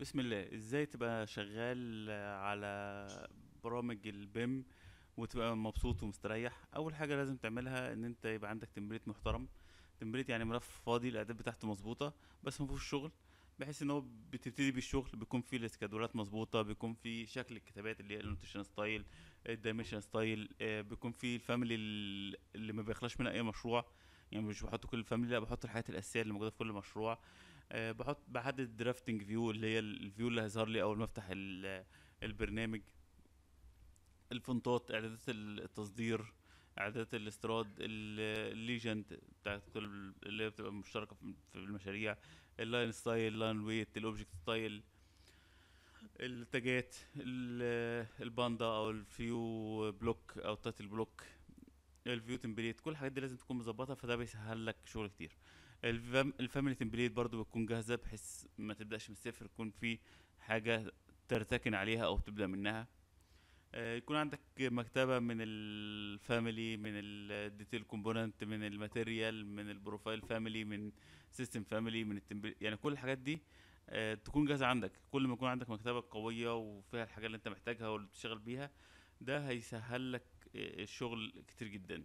بسم الله ازاي تبقى شغال على برامج البيم وتبقى مبسوط ومستريح اول حاجه لازم تعملها ان انت يبقى عندك تمبليت محترم تمبليت يعني ملف فاضي الاداب بتاعته مظبوطه بس ما فيهوش شغل بحيث ان هو بتبتدي بالشغل بيكون فيه الاسكادولات مظبوطه بيكون فيه شكل الكتابات اللي هي النوتيشن ستايل الدايمنشن ستايل بيكون فيه الفاميلي اللي ما بيخلاش منها اي مشروع يعني مش بحط كل الفاميلي لا بحط الحاجات الاساسيه اللي موجوده في كل مشروع آه، بحط بحدد درافتنج فيو اللي هي الفيو اللي هيظهر لي اول ما افتح البرنامج الفونتات اعدادات التصدير اعدادات الاستيراد الليجند بتاعت كل اللي بتبقى مشتركه في المشاريع اللاين ستايل اللاين ويت الاوبجكت ستايل التاجات الباندا او الفيو بلوك او تايتل بلوك الفيو تمبليت كل الحاجات دي لازم تكون مظبطه فده بيسهل لك شغل كتير الفاميلي تمبليت برضو بتكون جاهزه بحيث ما تبداش من الصفر يكون في حاجه ترتكن عليها او تبدا منها آه، يكون عندك مكتبة من الفاميلي من الديتيل كومبوننت من الماتيريال من البروفايل فاميلي من سيستم فاميلي من التمبل يعني كل الحاجات دي آه، تكون جاهزة عندك كل ما يكون عندك مكتبة قوية وفيها الحاجات اللي انت محتاجها واللي بتشتغل بيها ده هيسهل لك آه، الشغل كتير جدا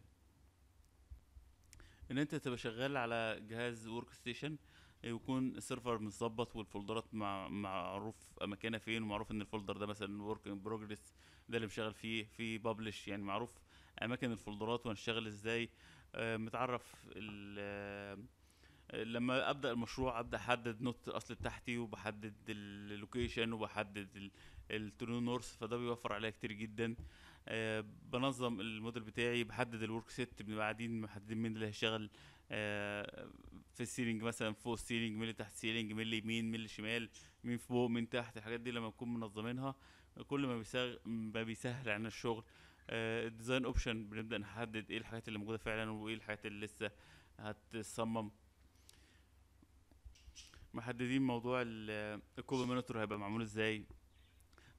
ان انت تبقى شغال على جهاز ورك ستيشن يكون السيرفر متظبط والفولدرات مع معروف مكانها فين ومعروف ان الفولدر ده مثلا ورك ان بروجريس ده اللي مشغل فيه في بابلش يعني معروف اماكن الفولدرات وهنشتغل ازاي آه، متعرف ال لما ابدا المشروع ابدا احدد نوت الاصل بتاعتي وبحدد اللوكيشن وبحدد الترو نورث فده بيوفر عليا كتير جدا أه بنظم الموديل بتاعي بحدد الورك سيت بنبقى قاعدين محددين مين اللي هيشتغل أه في السيلينج مثلا فوق السيلينج مين اللي تحت السيلينج مين اللي يمين مين اللي شمال مين فوق مين تحت الحاجات دي لما نكون منظمينها كل ما بيسهل ما بيسهل علينا الشغل الديزاين آه، اوبشن بنبدا نحدد ايه الحاجات اللي موجوده فعلا وايه الحاجات اللي لسه هتصمم محددين موضوع الكوبومينتور هيبقى معمول ازاي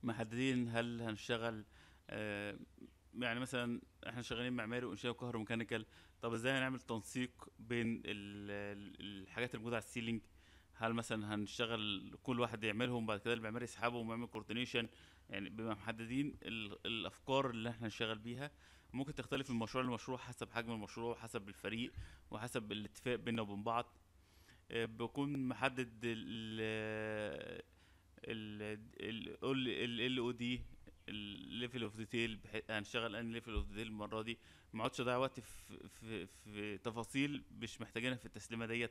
محددين هل هنشتغل آه يعني مثلا احنا شغالين معماري وانشاء كهروميكانيكال طب ازاي هنعمل تنسيق بين الحاجات الموجوده على السيلينج هل مثلا هنشتغل كل واحد يعملهم بعد كده المعماري يسحبهم ويعمل كوردينيشن يعني بما محددين الافكار اللي احنا هنشتغل بيها ممكن تختلف من مشروع لمشروع حسب حجم المشروع وحسب الفريق وحسب الاتفاق بيننا وبين بعض آه، بكون محدد ال ال ال او دي الليفل اوف ديتيل هنشتغل ان ليفل اوف ديتيل المره دي ما اقعدش اضيع وقت في, في, في تفاصيل مش محتاجينها في التسليمه ديت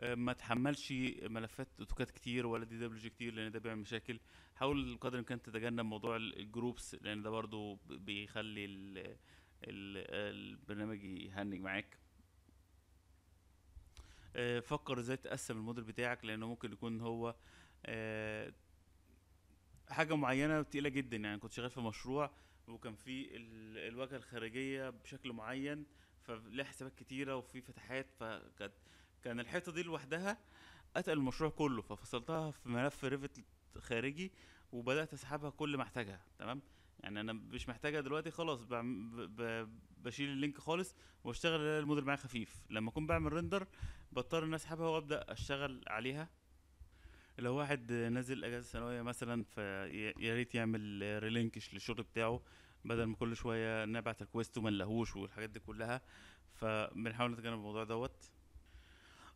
آه، ما تحملش ملفات اوتوكاد كتير ولا دي دبليو جي كتير لان ده بيعمل مشاكل حاول قدر الامكان تتجنب موضوع الجروبس لان ده برضو بيخلي ال البرنامج يهنج معاك آه، فكر ازاي تقسم الموديل بتاعك لانه ممكن يكون هو آه، حاجه معينه تقيله جدا يعني كنت شغال في مشروع وكان في الواجهه الخارجيه بشكل معين فليها حسابات كتيره وفي فتحات فكانت كان الحته دي لوحدها اتقل المشروع كله ففصلتها في ملف ريفت خارجي وبدات اسحبها كل ما احتاجها تمام يعني انا مش محتاجها دلوقتي خلاص بشيل اللينك خالص واشتغل الموديل معايا خفيف لما اكون بعمل ريندر بضطر اني اسحبها وابدا اشتغل عليها لو واحد نازل اجازه سنويه مثلا فيا ريت يعمل ريلينكش للشغل بتاعه بدل ما كل شويه نبعت ريكويست وما نلاقوش والحاجات دي كلها فبنحاول نتجنب الموضوع دوت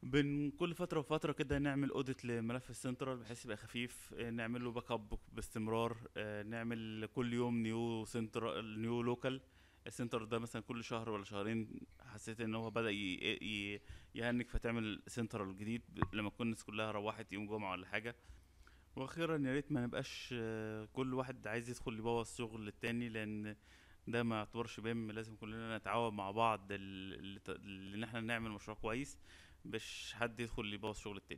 بين كل فتره وفتره كده نعمل اوديت لملف السنترال بحيث يبقى خفيف آه، نعمل له باك اب باستمرار آه، نعمل كل يوم نيو سنترال نيو لوكال السنتر ده مثلا كل شهر ولا شهرين حسيت ان هو بدا يهنج فتعمل سنتر جديد لما تكون الناس كلها روحت يوم جمعه ولا حاجه واخيرا يا ريت ما نبقاش آه، كل واحد عايز يدخل يبوظ شغل التاني لان ده ما يعتبرش بيم لازم كلنا نتعاون مع بعض ان احنا نعمل مشروع كويس مش حد يدخل يبوظ شغل التاني